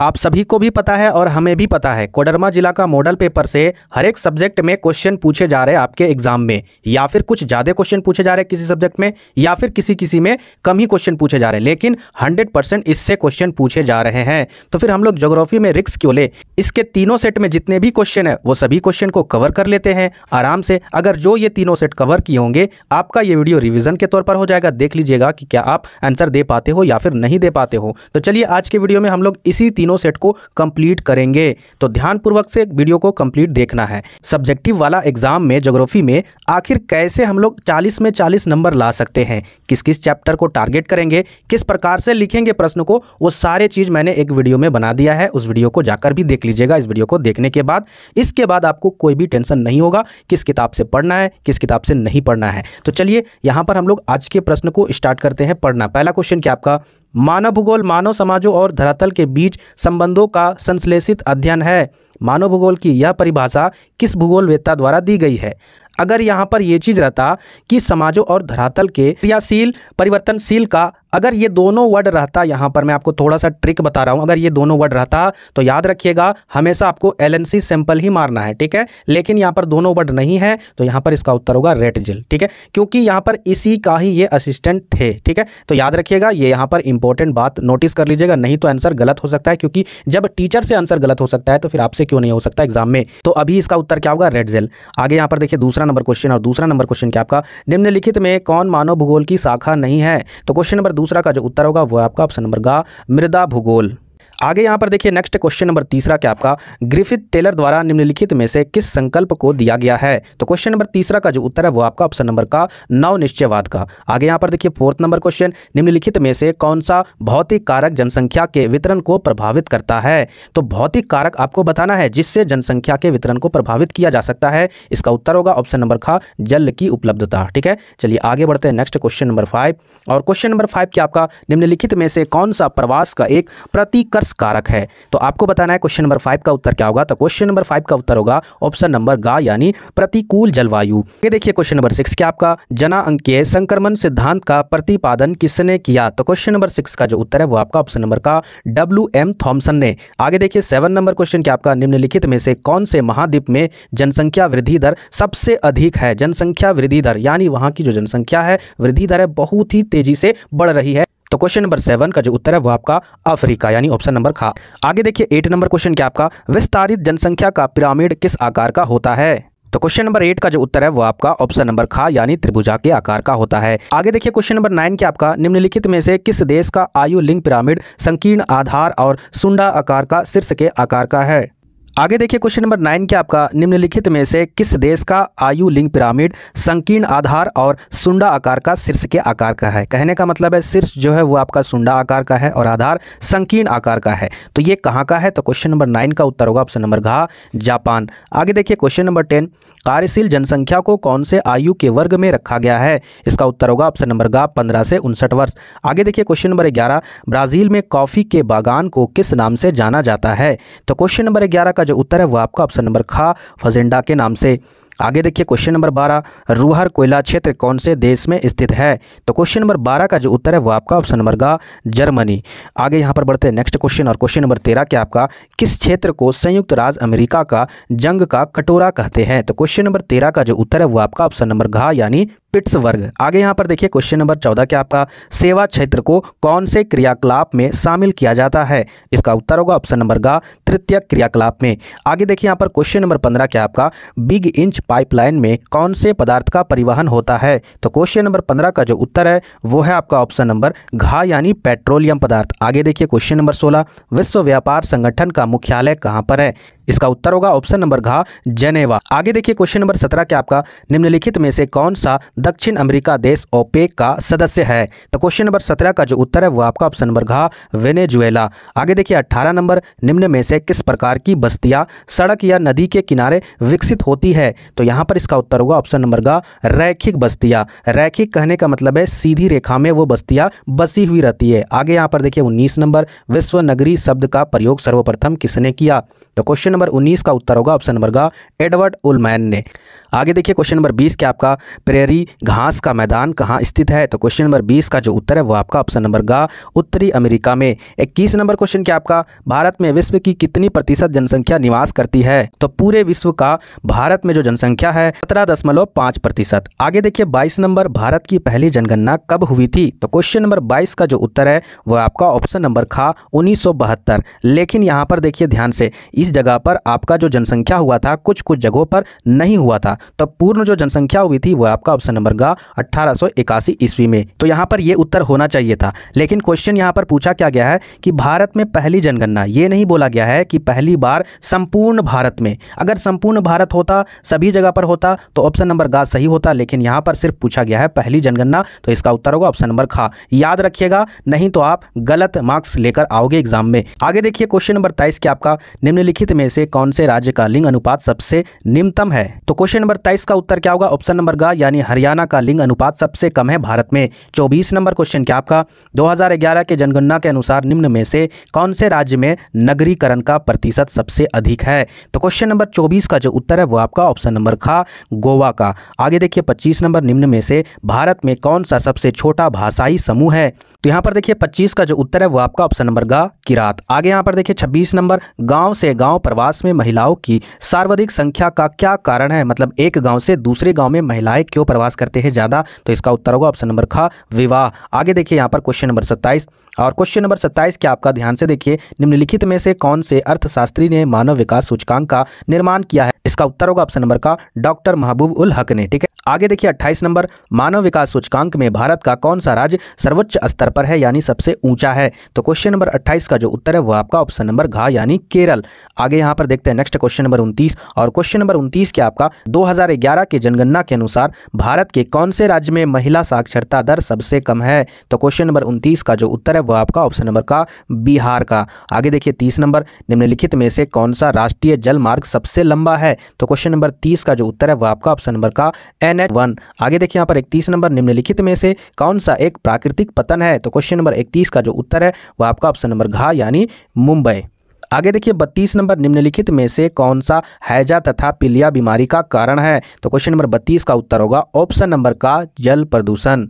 आप सभी को भी पता है और हमें भी पता है कोडरमा जिला का मॉडल पेपर से हर एक सब्जेक्ट में क्वेश्चन पूछे जा रहे हैं आपके एग्जाम में या फिर कुछ ज़्यादा क्वेश्चन पूछे जा रहे हैं किसी सब्जेक्ट में या फिर किसी किसी में कम ही क्वेश्चन पूछे जा रहे हैं लेकिन 100 परसेंट इससे क्वेश्चन पूछे जा रहे हैं तो फिर हम लोग जोग्राफी में रिक्स क्यों ले इसके तीनों सेट में जितने भी क्वेश्चन है वो सभी क्वेश्चन को कवर कर लेते हैं आराम से अगर जो ये तीनों सेट कवर किए होंगे आपका ये वीडियो रिविजन के तौर पर हो जाएगा देख लीजिएगा कि क्या आप आंसर दे पाते हो या फिर नहीं दे पाते हो तो चलिए आज के वीडियो में हम लोग इसी तीन तीनों सेट को कंप्लीट करेंगे तो ध्यानपूर्वक से वीडियो को कंप्लीट देखना है सब्जेक्टिव वाला एग्जाम में जोग्राफी में आखिर कैसे हम लोग चालीस में चालीस नंबर ला सकते हैं किस किस चैप्टर को टारगेट करेंगे किस प्रकार से लिखेंगे प्रश्न को वो सारे चीज़ मैंने एक वीडियो में बना दिया है उस वीडियो को जाकर भी देख लीजिएगा इस वीडियो को देखने के बाद इसके बाद आपको कोई भी टेंशन नहीं होगा किस किताब से पढ़ना है किस किताब से नहीं पढ़ना है तो चलिए यहां पर हम लोग आज के प्रश्न को स्टार्ट करते हैं पढ़ना पहला क्वेश्चन क्या आपका मानव भूगोल मानव समाजों और धरातल के बीच संबंधों का संश्लेषित अध्ययन है मानव भूगोल की यह परिभाषा किस भूगोल वेत्ता द्वारा दी गई है अगर यहाँ पर यह चीज़ रहता कि समाजों और धरातल के क्रियाशील परिवर्तनशील का अगर ये दोनों वर्ड रहता यहाँ पर मैं आपको थोड़ा सा ट्रिक बता रहा हूँ अगर ये दोनों वर्ड रहता तो याद रखिएगा हमेशा आपको एल सैंपल ही मारना है ठीक है लेकिन यहाँ पर दोनों वर्ड नहीं है तो यहाँ पर इसका उत्तर होगा रेट जिल ठीक है क्योंकि यहाँ पर इसी का ही ये असिस्टेंट थे ठीक है तो याद रखिएगा ये यहाँ पर इंपॉर्टेंट बात नोटिस कर लीजिएगा नहीं तो आंसर गलत हो सकता है क्योंकि जब टीचर से आंसर गलत हो सकता है तो फिर आपसे क्यों नहीं हो सकता एग्जाम में तो अभी इसका उत्तर क्या होगा रेड जेल आगे यहाँ पर देखिए दूसरा नंबर क्वेश्चन और दूसरा नंबर क्वेश्चन क्या आपका निम्नलिखित में कौन मानव भूगोल की शाखा नहीं है तो क्वेश्चन नंबर दूसरा का जो उत्तर होगा वह आपका ऑप्शन नंबर गा मृदा भूगोल आगे यहाँ पर देखिए नेक्स्ट क्वेश्चन नंबर तीसरा क्या आपका ग्रिफिथ टेलर द्वारा निम्नलिखित में से किस संकल्प को दिया गया है तो क्वेश्चन नंबर तीसरा का जो उत्तर है वो आपका ऑप्शन नंबर का नव निश्चयवाद का आगे यहाँ पर देखिए फोर्थ नंबर क्वेश्चन निम्नलिखित में से कौन सा भौतिक कारक जनसंख्या के वितरण को प्रभावित करता है तो भौतिक कारक आपको बताना है जिससे जनसंख्या के वितरण को प्रभावित किया जा सकता है इसका उत्तर होगा ऑप्शन नंबर का जल की उपलब्धता ठीक है चलिए आगे बढ़ते हैं नेक्स्ट क्वेश्चन नंबर फाइव और क्वेश्चन नंबर फाइव क्या आपका निम्नलिखित में से कौन सा प्रवास का एक प्रतिकर विकास कारक है तो आपको बताना है क्वेश्चन नंबर फाइव का उत्तर क्या होगा तो क्वेश्चन नंबर फाइव का उत्तर होगा ऑप्शन नंबर गा यानी प्रतिकूल जलवायु ये देखिए क्वेश्चन नंबर सिक्स क्या आपका जना जनाअंकीय संक्रमण सिद्धांत का प्रतिपादन किसने किया तो क्वेश्चन नंबर सिक्स का जो उत्तर है वो आपका ऑप्शन नंबर का डब्ल्यू एम थॉम्सन ने आगे देखिए सेवन नंबर क्वेश्चन क्या आपका निम्नलिखित में से कौन से महाद्वीप में जनसंख्या वृद्धि दर सबसे अधिक है जनसंख्या वृद्धि दर यानी वहां की जो जनसंख्या है वृद्धि दर है बहुत ही तेजी से बढ़ रही है तो क्वेश्चन नंबर सेवन का जो उत्तर है वो आपका अफ्रीका यानी ऑप्शन नंबर खा आगे देखिए एट नंबर क्वेश्चन क्या आपका विस्तारित जनसंख्या का पिरामिड किस आकार का होता है तो क्वेश्चन नंबर एट का जो उत्तर है वो आपका ऑप्शन नंबर खा यानी त्रिभुजा के आकार का होता है आगे देखिए क्वेश्चन नंबर नाइन के आपका निम्नलिखित में से किस देश का आयु लिंग पिरामिड संकीर्ण आधार और सुंडा आकार का शीर्ष के आकार का है आगे देखिए क्वेश्चन नंबर नाइन के आपका निम्नलिखित में से किस देश का आयु लिंग पिरामिड संकीर्ण आधार और सुंडा आकार का शीर्ष के आकार का है कहने का मतलब है शीर्ष जो है वो आपका सुंडा आकार का है और आधार संकीर्ण आकार का है तो ये कहाँ का है तो क्वेश्चन नंबर नाइन का उत्तर होगा ऑप्शन नंबर घा जापान आगे देखिए क्वेश्चन नंबर टेन कार्यशील जनसंख्या को कौन से आयु के वर्ग में रखा गया है इसका उत्तर होगा ऑप्शन नंबर गा पंद्रह से उनसठ वर्ष आगे देखिए क्वेश्चन नंबर ग्यारह ब्राजील में कॉफ़ी के बागान को किस नाम से जाना जाता है तो क्वेश्चन नंबर ग्यारह का जो उत्तर है वो आपका ऑप्शन नंबर खा फजेंडा के नाम से आगे देखिए क्वेश्चन नंबर बारह रूहर कोयला क्षेत्र कौन से देश में स्थित है तो क्वेश्चन नंबर बारह का जो उत्तर है वो आपका ऑप्शन नंबर गा जर्मनी आगे यहाँ पर बढ़ते हैं नेक्स्ट क्वेश्चन और क्वेश्चन नंबर तेरह के आपका किस क्षेत्र को संयुक्त राज्य अमेरिका का जंग का कटोरा कहते हैं तो क्वेश्चन नंबर तेरह का जो उत्तर है वो आपका ऑप्शन नंबर घा यानी पिट्सवर्ग आगे यहाँ पर देखिए क्वेश्चन नंबर चौदह के आपका सेवा क्षेत्र को कौन से क्रियाकलाप में शामिल किया जाता है इसका उत्तर होगा ऑप्शन नंबर गा तृतीय क्रियाकलाप में आगे देखिए यहाँ पर क्वेश्चन नंबर पंद्रह के आपका बिग इंच पाइपलाइन में कौन से पदार्थ का परिवहन होता है तो क्वेश्चन नंबर पंद्रह का जो उत्तर है वो है आपका ऑप्शन नंबर घा यानी पेट्रोलियम पदार्थ आगे देखिए क्वेश्चन नंबर सोलह विश्व व्यापार संगठन का मुख्यालय कहाँ पर है इसका उत्तर होगा ऑप्शन नंबर घा जनेवा आगे देखिए क्वेश्चन नंबर सत्रह के आपका निम्नलिखित में से कौन सा दक्षिण अमेरिका देश ओपेक का सदस्य है तो क्वेश्चन नंबर सत्रह का जो उत्तर है वो आपका ऑप्शन नंबर घा वेनेजुएला आगे देखिए अट्ठारह नंबर निम्न में से किस प्रकार की बस्तियां सड़क या नदी के किनारे विकसित होती है तो यहाँ पर इसका उत्तर होगा ऑप्शन नंबर घा रैखिक बस्तियाँ रैखिक कहने का मतलब है सीधी रेखा में वो बस्तियाँ बसी हुई रहती है आगे यहाँ पर देखिए उन्नीस नंबर विश्व नगरी शब्द का प्रयोग सर्वप्रथम किसने किया तो क्वेश्चन नंबर उन्नीस का उत्तर होगा ऑप्शन नंबर का एडवर्ड उलमैन ने आगे देखिए क्वेश्चन नंबर बीस क्या आपका प्रेरी घास का मैदान कहाँ स्थित है तो क्वेश्चन नंबर बीस का जो उत्तर है वो आपका ऑप्शन नंबर गा उत्तरी अमेरिका में इक्कीस नंबर क्वेश्चन क्या आपका भारत में विश्व की कितनी प्रतिशत जनसंख्या निवास करती है तो पूरे विश्व का भारत में जो जनसंख्या है सत्रह दशमलव पाँच प्रतिशत आगे देखिए बाईस नंबर भारत की पहली जनगणना कब हुई थी तो क्वेश्चन नंबर बाईस का जो उत्तर है वह आपका ऑप्शन नंबर खा उन्नीस लेकिन यहाँ पर देखिए ध्यान से इस जगह पर आपका जो जनसंख्या हुआ था कुछ कुछ जगहों पर नहीं हुआ था तो पूर्ण जो जनसंख्या हुई थी वो आपका ऑप्शन नंबर गा अट्ठारह ईस्वी में तो यहाँ पर यह उत्तर होना चाहिए था लेकिन क्वेश्चन यहाँ पर पूछा क्या गया है कि भारत में पहली जनगणना ये नहीं बोला गया है कि पहली बार संपूर्ण भारत में अगर संपूर्ण भारत होता सभी जगह पर होता तो ऑप्शन नंबर गा सही होता लेकिन यहाँ पर सिर्फ पूछा गया है पहली जनगणना तो इसका उत्तर होगा ऑप्शन नंबर खा याद रखिएगा नहीं तो आप गलत मार्क्स लेकर आओगे एग्जाम में आगे देखिए क्वेश्चन नंबर तेईस के आपका निम्नलिखित में से कौन से राज्य का लिंग अनुपात सबसे निम्नतम है तो क्वेश्चन नंबर तेईस का उत्तर क्या होगा ऑप्शन नंबर गा यानी हरियाणा का लिंग अनुपात सबसे कम है भारत में चौबीस नंबर क्वेश्चन क्या आपका दो के जनगणना के अनुसार निम्न में से कौन से राज्य में नगरीकरण का प्रतिशत सबसे अधिक है तो क्वेश्चन नंबर चौबीस का जो उत्तर है वो आपका ऑप्शन नंबर खा गोवा का आगे देखिए पच्चीस नंबर निम्न में से भारत में कौन सा सबसे छोटा भाषाई समूह है तो यहाँ पर देखिए 25 का जो उत्तर है वो आपका ऑप्शन नंबर गा किरात आगे यहाँ पर देखिए 26 नंबर गांव से गांव प्रवास में महिलाओं की सर्वाधिक संख्या का क्या कारण है मतलब एक गांव से दूसरे गांव में महिलाएं क्यों प्रवास करते हैं ज़्यादा तो इसका उत्तर होगा ऑप्शन नंबर खा विवाह आगे देखिए यहाँ पर क्वेश्चन नंबर सत्ताईस और क्वेश्चन नंबर सत्ताईस के आपका ध्यान से देखिए निम्नलिखित में से कौन से अर्थशास्त्री ने मानव विकास सूचकांक का निर्माण किया है इसका उत्तर होगा ऑप्शन नंबर का डॉक्टर महबूब उल हक ने ठीक है आगे देखिए अट्ठाईस नंबर मानव विकास सूचकांक में भारत का कौन सा राज्य सर्वोच्च स्तर पर है यानी सबसे ऊंचा है तो क्वेश्चन नंबर अट्ठाईस का जो उत्तर है वो आपका ऑप्शन नंबर घा यानी केरल आगे यहाँ पर देखते हैं नेक्स्ट क्वेश्चन नंबर उनतीस और क्वेश्चन नंबर उनतीस के आपका दो के जनगणना के अनुसार भारत के कौन से राज्य में महिला साक्षरता दर सबसे कम है तो क्वेश्चन नंबर उनतीस का जो उत्तर है वह आपका ऑप्शन नंबर का बिहार का आगे देखिए तीस नंबर निम्नलिखित में से कौन सा राष्ट्रीय जल सबसे लंबा है तो क्वेश्चन नंबर तीस का जो उत्तर है वह आपका ऑप्शन नंबर का एन नेट वन आगे देखिए यहाँ पर इकतीस नंबर निम्नलिखित में से कौन सा एक प्राकृतिक पतन है तो क्वेश्चन नंबर इकतीस का जो उत्तर है वह आपका ऑप्शन नंबर घा यानी मुंबई आगे देखिए बत्तीस नंबर निम्नलिखित में से कौन सा हैजा तथा पीलिया बीमारी का कारण है तो क्वेश्चन नंबर बत्तीस का उत्तर होगा ऑप्शन नंबर का जल प्रदूषण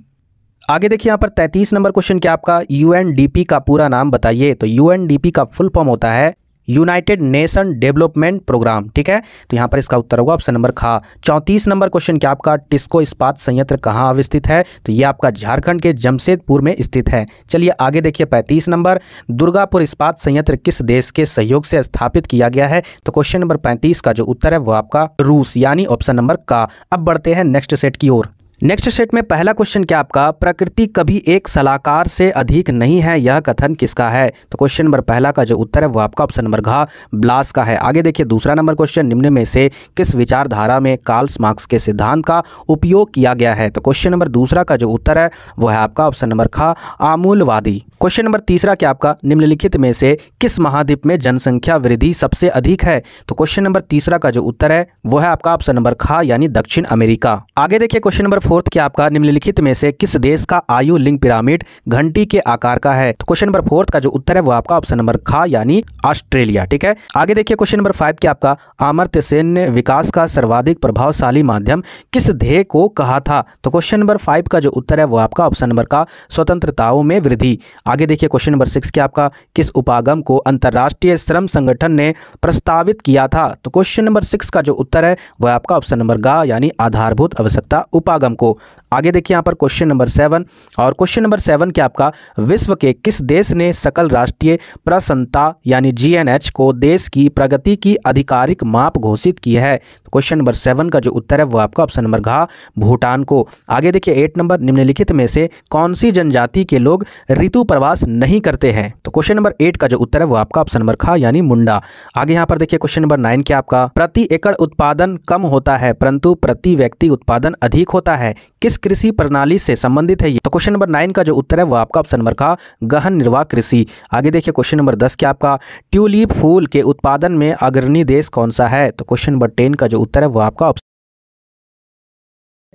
आगे देखिए यहाँ पर 33 नंबर क्वेश्चन क्या आपका यूएनडीपी का पूरा नाम बताइए तो यूएनडीपी का फुल फॉर्म होता है यूनाइटेड नेशन डेवलपमेंट प्रोग्राम ठीक है तो यहाँ पर इसका उत्तर होगा ऑप्शन नंबर खा चौंतीस नंबर क्वेश्चन क्या आपका टिस्को इस्पात संयंत्र कहाँ अवस्थित है तो ये आपका झारखंड के जमशेदपुर में स्थित है चलिए आगे देखिए पैंतीस नंबर दुर्गापुर इस्पात संयंत्र किस देश के सहयोग से स्थापित किया गया है तो क्वेश्चन नंबर पैंतीस का जो उत्तर है वो आपका रूस यानी ऑप्शन नंबर का अब बढ़ते हैं नेक्स्ट सेट की ओर नेक्स्ट सेट में पहला क्वेश्चन क्या आपका प्रकृति कभी एक सलाहकार से अधिक नहीं है यह कथन किसका है तो क्वेश्चन नंबर पहला का जो उत्तर है वो आपका ऑप्शन नंबर घा ब्लास का है आगे देखिए दूसरा नंबर क्वेश्चन निम्न में से किस विचारधारा में कार्ल्स मार्क्स के सिद्धांत का उपयोग किया गया है तो क्वेश्चन नंबर दूसरा का जो उत्तर है वह है आपका ऑप्शन नंबर खा आमूलवादी क्वेश्चन नंबर तीसरा क्या आपका निम्नलिखित में से किस महाद्वीप में जनसंख्या वृद्धि सबसे अधिक है तो क्वेश्चन नंबर तीसरा का जो उत्तर है वह है आपका ऑप्शन नंबर खा यानी दक्षिण अमेरिका आगे देखिए क्वेश्चन नंबर फोर्थ क्या आपका निम्नलिखित में से किस देश का आयु लिंग पिरामिड घंटी के आकार का है तो क्वेश्चन नंबर फोर्थ का जो उत्तर है वो आपका ऑप्शन नंबर खा यानी ऑस्ट्रेलिया ठीक है आगे देखिए क्वेश्चन नंबर फाइव क्या आपका आमर्त्य सेन ने विकास का सर्वाधिक प्रभावशाली माध्यम किस ध्येय को कहा था तो क्वेश्चन नंबर फाइव का जो उत्तर है वो आपका ऑप्शन नंबर का स्वतंत्रताओं में वृद्धि आगे देखिए क्वेश्चन नंबर सिक्स क्या आपका किस उपागम को अंतर्राष्ट्रीय श्रम संगठन ने प्रस्तावित किया था तो क्वेश्चन नंबर सिक्स का जो उत्तर है वह आपका ऑप्शन नंबर गा यानी आधारभूत आवश्यकता उपागम को आगे देखिए यहाँ पर क्वेश्चन नंबर सेवन और क्वेश्चन नंबर सेवन के आपका विश्व के किस देश ने सकल राष्ट्रीय प्रसन्नता यानी जीएनएच को देश की प्रगति की आधिकारिक माप घोषित की है क्वेश्चन नंबर सेवन का जो उत्तर है वो आपका ऑप्शन नंबर घा भूटान को आगे देखिए एट नंबर निम्नलिखित में से कौन सी जनजाति के लोग ऋतु प्रवास नहीं करते हैं तो क्वेश्चन नंबर एट का जो उत्तर है वो आपका ऑप्शन नंबर खा यानी मुंडा आगे यहाँ पर देखिए क्वेश्चन नंबर नाइन क्या आपका प्रति एकड़ उत्पादन कम होता है परंतु प्रति व्यक्ति उत्पादन अधिक होता है किस कृषि प्रणाली से संबंधित है तो क्वेश्चन नंबर नाइन का जो उत्तर है वो आपका ऑप्शन नंबर का गहन निर्वाह कृषि आगे देखिए क्वेश्चन नंबर दस क्या आपका ट्यूलिप फूल के उत्पादन में अग्रणी देश कौन सा है तो क्वेश्चन नंबर टेन का जो उत्तर है वो आपका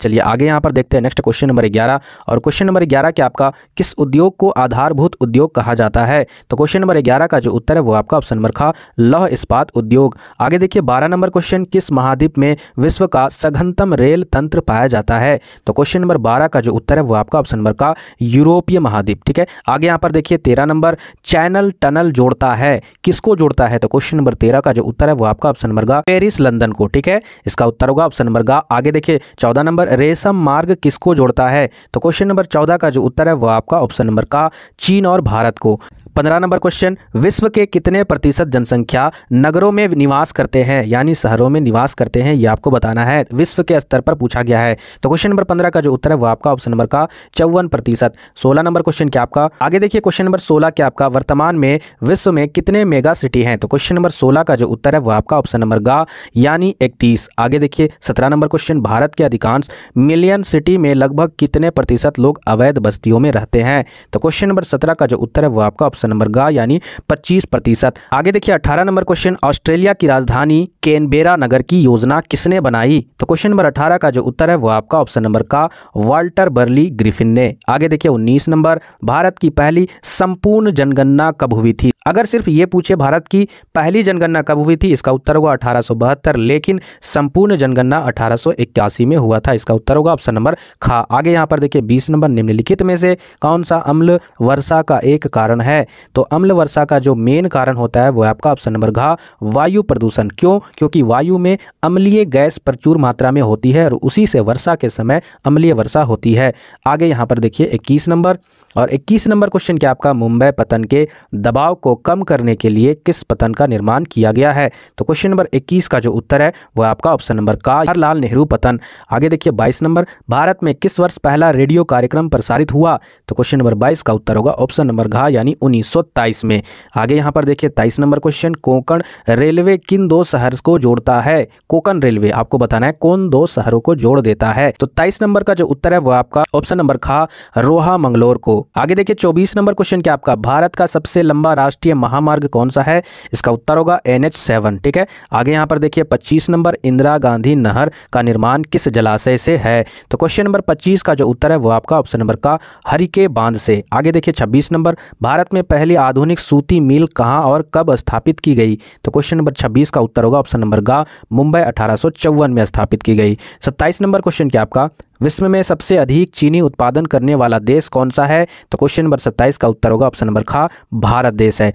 चलिए आगे यहाँ पर देखते हैं नेक्स्ट क्वेश्चन नंबर ग्यारह और क्वेश्चन नंबर ग्यारह के आपका किस उद्योग को आधारभूत उद्योग कहा जाता है तो क्वेश्चन नंबर ग्यारह का जो उत्तर है वो आपका ऑप्शन नंबर खा लौह इस्पात उद्योग आगे देखिए बारह नंबर क्वेश्चन किस महाद्वीप में विश्व का सघनतम रेल तंत्र पाया जाता है तो क्वेश्चन नंबर बारह का जो उत्तर है वो आपका ऑप्शन नंबर का यूरोपीय महाद्वीप ठीक है आगे यहाँ पर देखिए तेरह नंबर चैनल टनल जोड़ता है किसको जोड़ता है तो क्वेश्चन नंबर तेरह का जो उत्तर है वो आपका ऑप्शन नंबर का पेरिस लंदन को ठीक है इसका उत्तर होगा ऑप्शन नंबर का आगे देखिए चौदह नंबर नंबर रेशम मार्ग किसको जोड़ता है तो क्वेश्चन नंबर चौदह का जो उत्तर है वो आपका ऑप्शन नंबर का चीन और भारत को पंद्रह नंबर क्वेश्चन विश्व के कितने प्रतिशत जनसंख्या नगरों में निवास करते हैं यानी शहरों में निवास करते हैं ये आपको बताना है विश्व के स्तर पर पूछा गया है तो क्वेश्चन नंबर पंद्रह का जो उत्तर है वो आपका ऑप्शन नंबर का चौवन प्रतिशत सोलह नंबर क्वेश्चन क्या आपका आगे देखिए क्वेश्चन नंबर सोलह क्या आपका वर्तमान में विश्व में कितने मेगा सिटी है तो क्वेश्चन नंबर सोलह का जो उत्तर है वो आपका ऑप्शन नंबर गा यानी इकतीस आगे देखिए सत्रह नंबर क्वेश्चन भारत के अधिकांश मिलियन सिटी में लगभग कितने प्रतिशत लोग अवैध बस्तियों में रहते हैं तो क्वेश्चन नंबर सत्रह का जो उत्तर है वो आपका ऑप्शन नंबर गा यानी पच्चीस प्रतिशत आगे देखिए अठारह नंबर क्वेश्चन ऑस्ट्रेलिया की राजधानी केनबेरा नगर की योजना किसने बनाई तो क्वेश्चन नंबर अठारह का जो उत्तर है वो आपका ऑप्शन नंबर का वाल्टर बर्ली ग्रिफिन ने आगे देखिए उन्नीस नंबर भारत की पहली संपूर्ण जनगणना कब हुई थी अगर सिर्फ ये पूछे भारत की पहली जनगणना कब हुई थी इसका उत्तर होगा अठारह लेकिन संपूर्ण जनगणना अठारह में हुआ था इसका उत्तर होगा ऑप्शन नंबर खा आगे यहाँ पर देखिए बीस नंबर निम्नलिखित में से कौन सा अम्ल वर्षा का एक कारण है तो अम्ल वर्षा का जो मेन कारण होता है वो आपका ऑप्शन नंबर घा वायु प्रदूषण क्यों क्योंकि वायु में अम्लीय गैस प्रचुर मात्रा में होती है और उसी से वर्षा के समय अम्लीय वर्षा होती है आगे यहाँ पर देखिए इक्कीस नंबर और इक्कीस नंबर क्वेश्चन क्या आपका मुंबई पतन के दबाव को कम करने के लिए किस पतन का निर्माण किया गया है तो क्वेश्चन नंबर 21 का जो उत्तर है वह आपका ऑप्शन नंबर का जवाहरलाल नेहरू पतन आगे देखिए 22 नंबर भारत में किस वर्ष पहला रेडियो कार्यक्रम प्रसारित हुआ तो क्वेश्चन नंबर 22 का उत्तर होगा ऑप्शन नंबर घा यानी उन्नीस में आगे यहाँ पर देखिए तेईस नंबर क्वेश्चन कोंकण रेलवे किन दो शहर को जोड़ता है कोकण रेलवे आपको बताना है कौन दो शहरों को जोड़ देता है तो तेईस नंबर का जो उत्तर है वो आपका ऑप्शन नंबर खा रोहा मंगलोर को आगे देखिए चौबीस नंबर क्वेश्चन क्या आपका भारत का सबसे लंबा राष्ट्र राष्ट्रीय महामार्ग कौन सा है इसका उत्तर होगा एन सेवन ठीक है आगे यहाँ पर देखिए पच्चीस नंबर इंदिरा गांधी नहर का निर्माण किस जलाशय से है तो क्वेश्चन नंबर पच्चीस का जो उत्तर है वो आपका ऑप्शन नंबर का हरिके बांध से आगे देखिए छब्बीस नंबर भारत में पहली आधुनिक सूती मिल कहाँ और कब स्थापित की गई तो क्वेश्चन नंबर छब्बीस का उत्तर होगा ऑप्शन नंबर का मुंबई अठारह में स्थापित की गई सत्ताईस नंबर क्वेश्चन क्या आपका विश्व में सबसे अधिक चीनी उत्पादन करने वाला देश कौन सा है तो क्वेश्चन नंबर सत्ताईस का उत्तर होगा ऑप्शन नंबर खा भारत देश है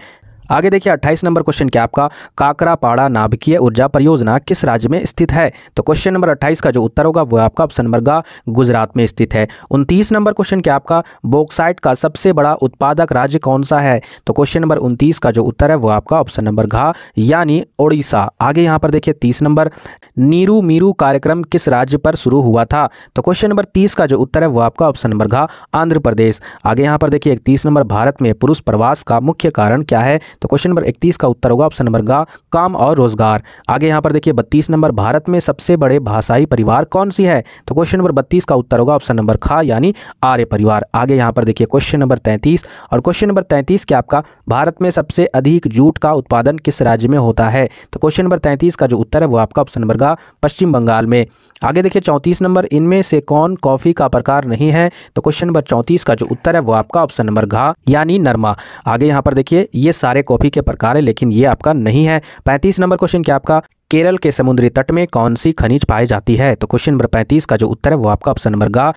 आगे देखिए 28 नंबर क्वेश्चन क्या आपका काकरापाड़ा नाभिकीय ऊर्जा परियोजना किस राज्य में स्थित है तो क्वेश्चन नंबर 28 का जो उत्तर होगा वो आपका ऑप्शन नंबर का गुजरात में स्थित है उनतीस नंबर क्वेश्चन क्या आपका बोक्साइट का सबसे बड़ा उत्पादक राज्य कौन सा है तो क्वेश्चन नंबर उनतीस का जो उत्तर है वो आपका ऑप्शन नंबर घा यानी ओडिशा आगे यहाँ पर देखिए तीस नंबर नीरू मीरू कार्यक्रम किस राज्य पर शुरू हुआ था तो क्वेश्चन नंबर तीस का जो उत्तर है वो आपका ऑप्शन नंबर घा आंध्र प्रदेश आगे यहाँ पर देखिए इकतीस नंबर भारत में पुरुष प्रवास का मुख्य कारण क्या है तो क्वेश्चन नंबर इकतीस का उत्तर होगा ऑप्शन नंबर गा काम और रोजगार आगे यहाँ पर देखिए बत्तीस नंबर भारत में सबसे बड़े भाषाई परिवार कौन सी है तो क्वेश्चन नंबर बत्तीस का उत्तर होगा ऑप्शन नंबर खा यानी आर्य परिवार आगे यहाँ पर देखिए क्वेश्चन नंबर तैंतीस और क्वेश्चन नंबर तैंतीस के आपका भारत में सबसे अधिक जूट का उत्पादन किस राज्य में होता है तो क्वेश्चन नंबर तैंतीस का जो उत्तर है वो आपका ऑप्शन नंबर गा पश्चिम बंगाल में आगे देखिए चौंतीस नंबर इनमें से कौन कॉफी का प्रकार नहीं है तो क्वेश्चन नंबर चौंतीस का जो उत्तर है वो आपका ऑप्शन नंबर घा यानी नरमा आगे यहाँ पर देखिए ये सारे कॉफ़ी के प्रकार है लेकिन ये आपका नहीं है पैंतीस नंबर क्वेश्चन क्या आपका केरल के समुद्री तट में कौन सी खनिज पाई जाती है तो क्वेश्चन नंबर पैंतीस का जो उत्तर है वो आपका ऑप्शन नंबर गा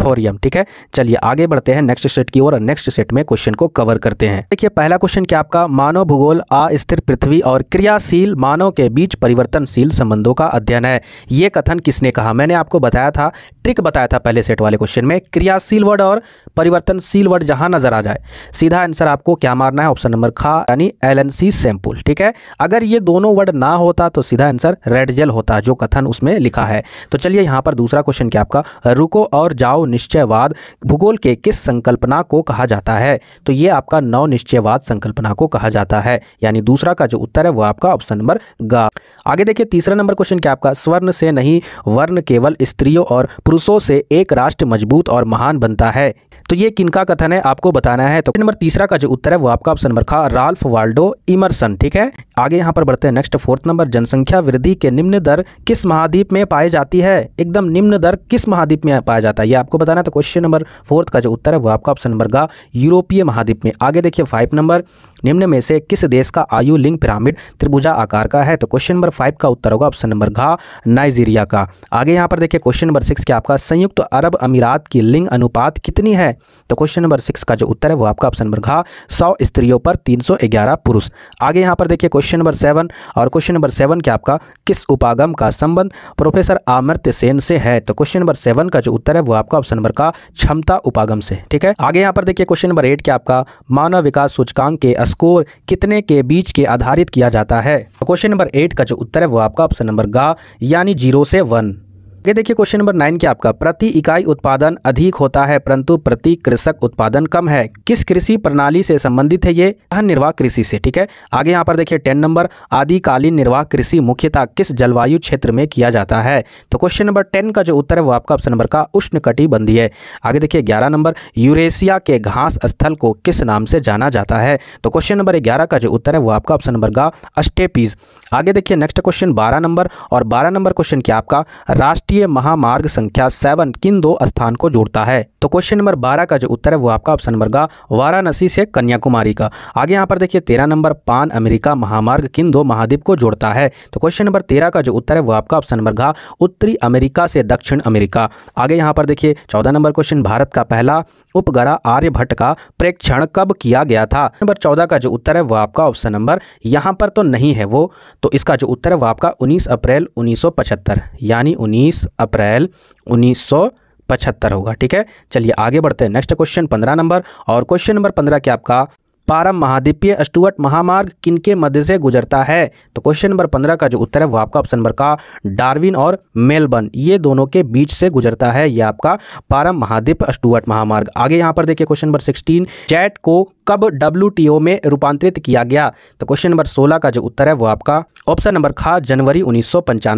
थोरियम ठीक है चलिए आगे बढ़ते हैं नेक्स्ट सेट की ओर नेक्स्ट सेट में क्वेश्चन को कवर करते हैं देखिए पहला क्वेश्चन क्या आपका मानव भूगोल अस्थिर पृथ्वी और क्रियाशील मानव के बीच परिवर्तनशील संबंधों का अध्ययन है ये कथन किसने कहा मैंने आपको बताया था ट्रिक बताया था पहले सेट वाले क्वेश्चन में क्रियाशील वर्ड और परिवर्तनशील वर्ड जहां नजर आ जाए सीधा आंसर आपको क्या मारना है ऑप्शन नंबर खा यानी एल एन सी सैंपल ठीक है अगर ये दोनों वर्ड ना होता तो सीधा आंसर रेडजेल होता जो कथन उसमें लिखा है तो चलिए यहां पर दूसरा क्वेश्चन क्या आपका रुको और जाओ नव निश्चयवाद भूगोल के किस संकल्पना को कहा जाता है तो ये आपका नव निश्चयवाद संकल्पना को कहा जाता है यानी दूसरा का जो उत्तर है वो आपका ऑप्शन नंबर गा आगे देखिए तीसरा नंबर क्वेश्चन क्या आपका स्वर्ण से नहीं वर्ण केवल स्त्रियों और पुरुषों से एक राष्ट्र मजबूत और महान बनता है तो ये किनका कथन है आपको बताना है तो नंबर तीसरा का जो उत्तर है वो आपका ऑप्शन नंबर खा राल्फ वाल्डो इमरसन ठीक है आगे यहाँ पर बढ़ते हैं नेक्स्ट फोर्थ नंबर जनसंख्या वृद्धि के निम्न दर किस महाद्वीप में पाई जाती है एकदम निम्न दर किस महाद्वीप में पाया जाता है ये आपको आपको बताना है तो क्वेश्चन नंबर फोर्थ का जो उत्तर है वो आपका ऑप्शन नंबर गा यूरोपीय महाद्वीप में आगे देखिए फाइव नंबर निम्न में से किस देश का आयु लिंग पिरामिड त्रिभुजा आकार का है तो क्वेश्चन नंबर फाइव का उत्तर होगा ऑप्शन नंबर घा नाइजीरिया का आगे यहाँ पर देखिए क्वेश्चन नंबर सिक्स के आपका संयुक्त अरब अमीरात की लिंग अनुपात कितनी है तो क्वेश्चन नंबर सिक्स का जो उत्तर है वो आपका ऑप्शन नंबर घा सौ स्त्रियों पर तीन पुरुष आगे यहाँ पर देखिए क्वेश्चन नंबर सेवन और क्वेश्चन नंबर सेवन के आपका किस उपागम का संबंध प्रोफेसर आमर्त्य सेन से है तो क्वेश्चन नंबर सेवन का जो उत्तर है वो आपका ऑप्शन नंबर का क्षमता उपागम से ठीक है आगे यहाँ पर देखिए क्वेश्चन नंबर एट के आपका मानव विकास सूचकांक के स्कोर कितने के बीच के आधारित किया जाता है क्वेश्चन नंबर एट का जो उत्तर है वो आपका ऑप्शन नंबर गा यानी जीरो से वन आगे देखिए क्वेश्चन नंबर नाइन क्या आपका प्रति इकाई उत्पादन अधिक होता है परंतु प्रति कृषक उत्पादन कम है किस कृषि प्रणाली से संबंधित है ये निर्वाह कृषि से ठीक है आगे यहाँ पर देखिए टेन नंबर आदिकालीन निर्वाह कृषि मुख्यतः किस जलवायु क्षेत्र में किया जाता है तो क्वेश्चन नंबर टेन का जो उत्तर है वो आपका ऑप्शन नंबर का उष्ण कटिबंधीय है आगे देखिए ग्यारह नंबर यूरेशिया के घास स्थल को किस नाम से जाना जाता है तो क्वेश्चन नंबर ग्यारह का जो उत्तर है वो आपका ऑप्शन नंबर का अस्टेपीज आगे देखिए नेक्स्ट क्वेश्चन बारह नंबर और बारह नंबर क्वेश्चन क्या आपका राष्ट्रीय भारतीय महामार्ग संख्या सेवन किन दो स्थान को जोड़ता है तो क्वेश्चन नंबर बारह का जो उत्तर है वो आपका ऑप्शन नंबर का वाराणसी से कन्याकुमारी का आगे यहाँ पर देखिए तेरह नंबर पान अमेरिका महामार्ग किन दो महाद्वीप को जोड़ता है तो क्वेश्चन नंबर तेरह का जो उत्तर है वो आपका ऑप्शन नंबर का उत्तरी अमेरिका से दक्षिण अमेरिका आगे यहाँ पर देखिए चौदह नंबर क्वेश्चन भारत का पहला उपग्रह आर्यभट्ट का प्रेक्षण कब किया गया था नंबर चौदह का जो उत्तर है वो आपका ऑप्शन नंबर यहाँ पर तो नहीं है वो तो इसका जो उत्तर है वो आपका उन्नीस अप्रैल उन्नीस यानी उन्नीस अप्रैल उन्नीस पचहत्तर होगा ठीक है चलिए आगे बढ़ते हैं नेक्स्ट क्वेश्चन पंद्रह नंबर और क्वेश्चन नंबर पंद्रह क्या आपका पारम महाद्वीपीय स्टुअर्ट महामार्ग किन के मध्य से गुजरता है तो क्वेश्चन नंबर पंद्रह का जो उत्तर है वो आपका ऑप्शन नंबर का डार्विन और मेलबर्न ये दोनों के बीच से गुजरता है ये आपका पारम महाद्वीप स्टुअर्ट महामार्ग आगे यहाँ पर देखिए क्वेश्चन नंबर सिक्सटीन चैट को कब डब्ल्यू में रूपांतरित किया गया तो क्वेश्चन नंबर सोलह का जो उत्तर है वो आपका ऑप्शन नंबर खा जनवरी उन्नीस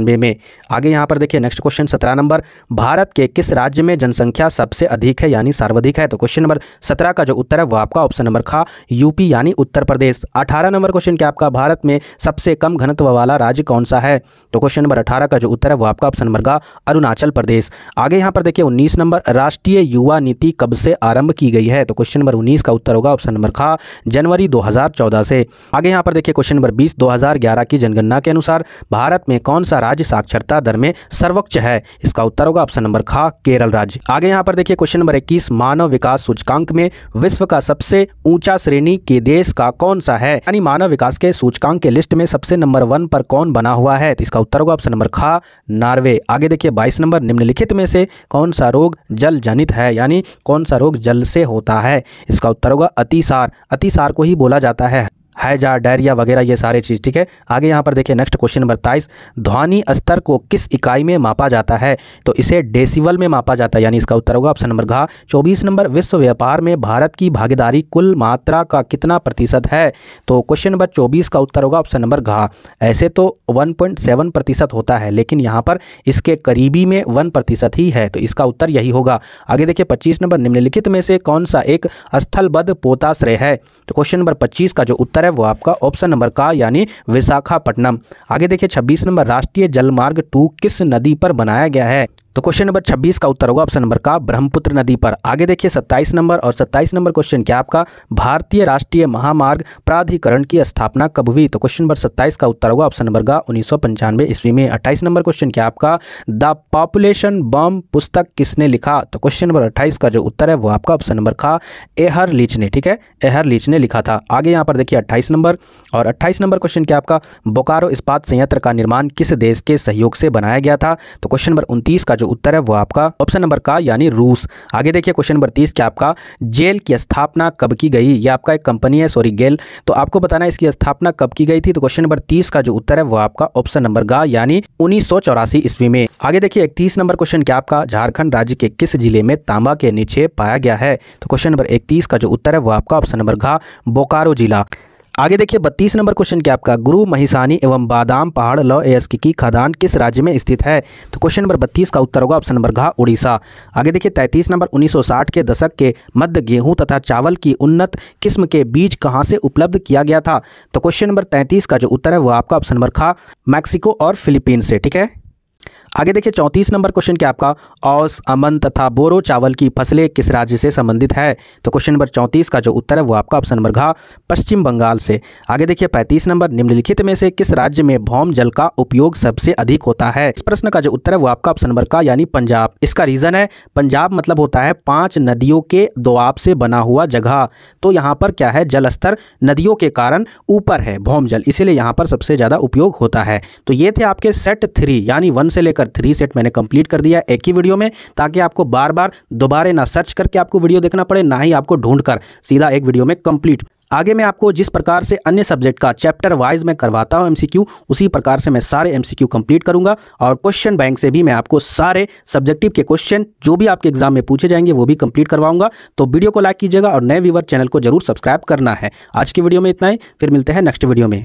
में आगे यहाँ पर देखिए नेक्स्ट क्वेश्चन सत्रह नंबर भारत के किस राज्य में जनसंख्या सबसे अधिक है यानी सर्वाधिक है तो क्वेश्चन नंबर सत्रह का जो उत्तर है वो आपका ऑप्शन नंबर खा यूपी यानी उत्तर प्रदेश अठारह नंबर क्वेश्चन क्या आपका भारत में सबसे कम घनत्व वाला राज्य कौन सा है तो क्वेश्चन नंबर अठारह का जो उत्तर है वो आपका ऑप्शन नंबर का अरुणाचल प्रदेश आगे यहाँ पर देखिए उन्नीस नंबर राष्ट्रीय युवा नीति कब से आरंभ की गई है तो क्वेश्चन नंबर उन्नीस का उत्तर होगा ऑप्शन नंबर खा जनवरी दो से आगे यहाँ पर देखिए क्वेश्चन नंबर बीस दो की जनगणना के अनुसार भारत में कौन सा राज्य साक्षरता दर में सर्वोच्च है इसका उत्तर होगा ऑप्शन नंबर खा केरल राज्य आगे यहाँ पर देखिए क्वेश्चन नंबर इक्कीस मानव विकास सूचकांक में विश्व का सबसे ऊंचा श्रेणी श्रेणी के देश का कौन सा है यानी मानव विकास के सूचकांक के लिस्ट में सबसे नंबर वन पर कौन बना हुआ है तो इसका उत्तर होगा ऑप्शन नंबर खा नार्वे आगे देखिए बाईस नंबर निम्नलिखित में से कौन सा रोग जल जनित है यानी कौन सा रोग जल से होता है इसका उत्तर होगा अतिसार अतिसार को ही बोला जाता है हैजा डायरिया वगैरह ये सारे चीज़ ठीक है आगे यहाँ पर देखिए नेक्स्ट क्वेश्चन नंबर तेईस ध्वनि स्तर को किस इकाई में मापा जाता है तो इसे डेसिवल में मापा जाता है यानी इसका उत्तर होगा ऑप्शन नंबर घा चौबीस नंबर विश्व व्यापार में भारत की भागीदारी कुल मात्रा का कितना प्रतिशत है तो क्वेश्चन नंबर चौबीस का उत्तर होगा ऑप्शन नंबर घा ऐसे तो वन प्रतिशत होता है लेकिन यहाँ पर इसके करीबी में वन प्रतिशत ही है तो इसका उत्तर यही होगा आगे देखिए पच्चीस नंबर निम्नलिखित में से कौन सा एक स्थलबद्ध पोताश्रय है तो क्वेश्चन नंबर पच्चीस का जो उत्तर है वो आपका ऑप्शन नंबर का यानी विशाखापट्टनम आगे देखिए छब्बीस नंबर राष्ट्रीय जलमार्ग टू किस नदी पर बनाया गया है तो क्वेश्चन नंबर 26 का उत्तर होगा ऑप्शन नंबर का ब्रह्मपुत्र नदी पर आगे देखिए 27 नंबर और 27 नंबर क्वेश्चन क्या आपका भारतीय राष्ट्रीय महामार्ग प्राधिकरण की स्थापना कब हुई तो क्वेश्चन नंबर 27 का उत्तर होगा ऑप्शन नंबर का उन्नीस ईस्वी में अट्ठाईस नंबर क्वेश्चन क्या आपका द पॉपुलेशन बम पुस्तक किसने लिखा तो क्वेश्चन नंबर अट्ठाईस का जो उत्तर है वो आपका ऑप्शन नंबर का एहर लीच ने ठीक है एहर लीच ने लिखा था आगे यहाँ पर देखिए अट्ठाईस नंबर और अट्ठाईस नंबर क्वेश्चन क्या आपका बोकारो इस्पात संयंत्र का निर्माण किस देश के सहयोग से बनाया गया था तो क्वेश्चन नंबर उनतीस का जो जो उत्तर है वो आपका ऑप्शन नंबर का यानी रूस आगे देखिए क्वेश्चन नंबर तीस क्या आपका जेल की स्थापना कब की गई ये आपका एक कंपनी है सॉरी गेल तो आपको बताना इसकी स्थापना कब की गई थी तो क्वेश्चन नंबर तीस का जो उत्तर है वो आपका ऑप्शन नंबर गा यानी उन्नीस ईस्वी में आगे देखिए इकतीस नंबर क्वेश्चन क्या आपका झारखंड राज्य के किस जिले में तांबा के नीचे पाया गया है तो क्वेश्चन नंबर इकतीस का जो उत्तर है वो आपका ऑप्शन नंबर घा बोकारो जिला आगे देखिए बत्तीस नंबर क्वेश्चन क्या आपका गुरु महिसानी एवं बादाम पहाड़ लौ एस की खदान किस राज्य में स्थित है तो क्वेश्चन नंबर बत्तीस का उत्तर होगा ऑप्शन नंबर घा उड़ीसा आगे देखिए तैंतीस नंबर 1960 के दशक के मध्य गेहूं तथा चावल की उन्नत किस्म के बीज कहाँ से उपलब्ध किया गया था तो क्वेश्चन नंबर तैंतीस का जो उत्तर है वो आपका ऑप्शन नंबर खा मैक्सिको और फिलीपींस से ठीक है आगे देखिए चौंतीस नंबर क्वेश्चन क्या आपका औस अमन तथा बोरो चावल की फसलें किस राज्य से संबंधित है तो क्वेश्चन नंबर चौंतीस का जो उत्तर है वो आपका ऑप्शन नंबर घा पश्चिम बंगाल से आगे देखिए पैंतीस नंबर निम्नलिखित में से किस राज्य में भौम जल का उपयोग सबसे अधिक होता है इस प्रश्न का जो उत्तर है वो आपका ऑप्शन नंबर का यानी पंजाब इसका रीजन है पंजाब मतलब होता है पांच नदियों के दोआब से बना हुआ जगह तो यहाँ पर क्या है जल स्तर नदियों के कारण ऊपर है भौम जल इसीलिए यहाँ पर सबसे ज़्यादा उपयोग होता है तो ये थे आपके सेट थ्री यानी वन से लेकर नंबर थ्री सेट मैंने कंप्लीट कर दिया एक ही वीडियो में ताकि आपको बार बार दोबारे ना सर्च करके आपको वीडियो देखना पड़े ना ही आपको ढूंढ कर सीधा एक वीडियो में कंप्लीट आगे मैं आपको जिस प्रकार से अन्य सब्जेक्ट का चैप्टर वाइज मैं करवाता हूं एमसीक्यू उसी प्रकार से मैं सारे एमसीक्यू कंप्लीट करूंगा और क्वेश्चन बैंक से भी मैं आपको सारे सब्जेक्टिव के क्वेश्चन जो भी आपके एग्जाम में पूछे जाएंगे वो भी कंप्लीट करवाऊंगा तो वीडियो को लाइक कीजिएगा और नए व्यूवर चैनल को जरूर सब्सक्राइब करना है आज की वीडियो में इतना ही फिर मिलते हैं नेक्स्ट वीडियो में